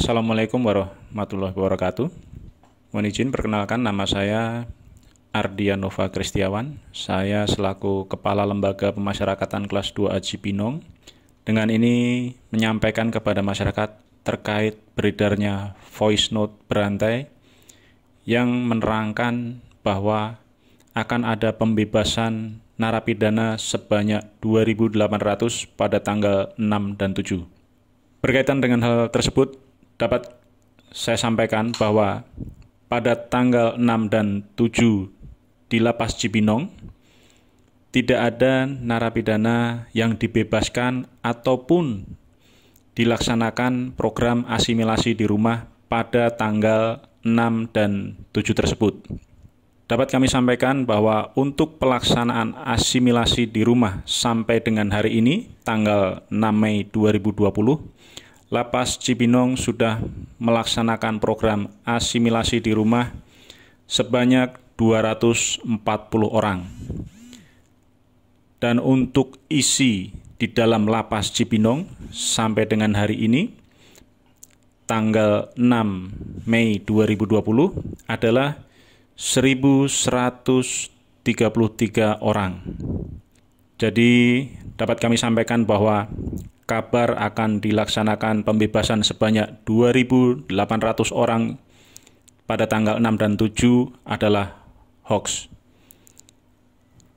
Assalamualaikum warahmatullahi wabarakatuh. Mohon izin perkenalkan nama saya Ardian Nova Kristiawan. Saya selaku Kepala Lembaga Pemasyarakatan Kelas 2 Aji Pinong. Dengan ini menyampaikan kepada masyarakat terkait beredarnya voice note berantai yang menerangkan bahwa akan ada pembebasan narapidana sebanyak 2.800 pada tanggal 6 dan 7. Berkaitan dengan hal tersebut, dapat saya sampaikan bahwa pada tanggal 6 dan 7 di Lapas Cibinong tidak ada narapidana yang dibebaskan ataupun dilaksanakan program asimilasi di rumah pada tanggal 6 dan 7 tersebut. Dapat kami sampaikan bahwa untuk pelaksanaan asimilasi di rumah sampai dengan hari ini, tanggal 6 Mei 2020, Lapas Cipinong sudah melaksanakan program asimilasi di rumah sebanyak 240 orang. Dan untuk isi di dalam Lapas Cipinong sampai dengan hari ini tanggal 6 Mei 2020 adalah 1133 orang. Jadi dapat kami sampaikan bahwa kabar akan dilaksanakan pembebasan sebanyak 2.800 orang pada tanggal 6 dan 7 adalah hoax.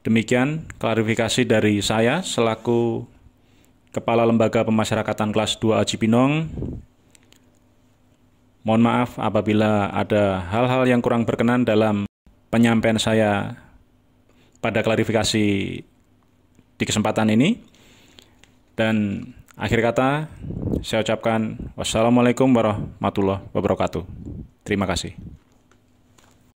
Demikian klarifikasi dari saya selaku Kepala Lembaga Pemasyarakatan Kelas 2 Aji Pinong. Mohon maaf apabila ada hal-hal yang kurang berkenan dalam penyampaian saya pada klarifikasi di kesempatan ini. Dan Akhir kata, saya ucapkan wassalamualaikum warahmatullahi wabarakatuh. Terima kasih.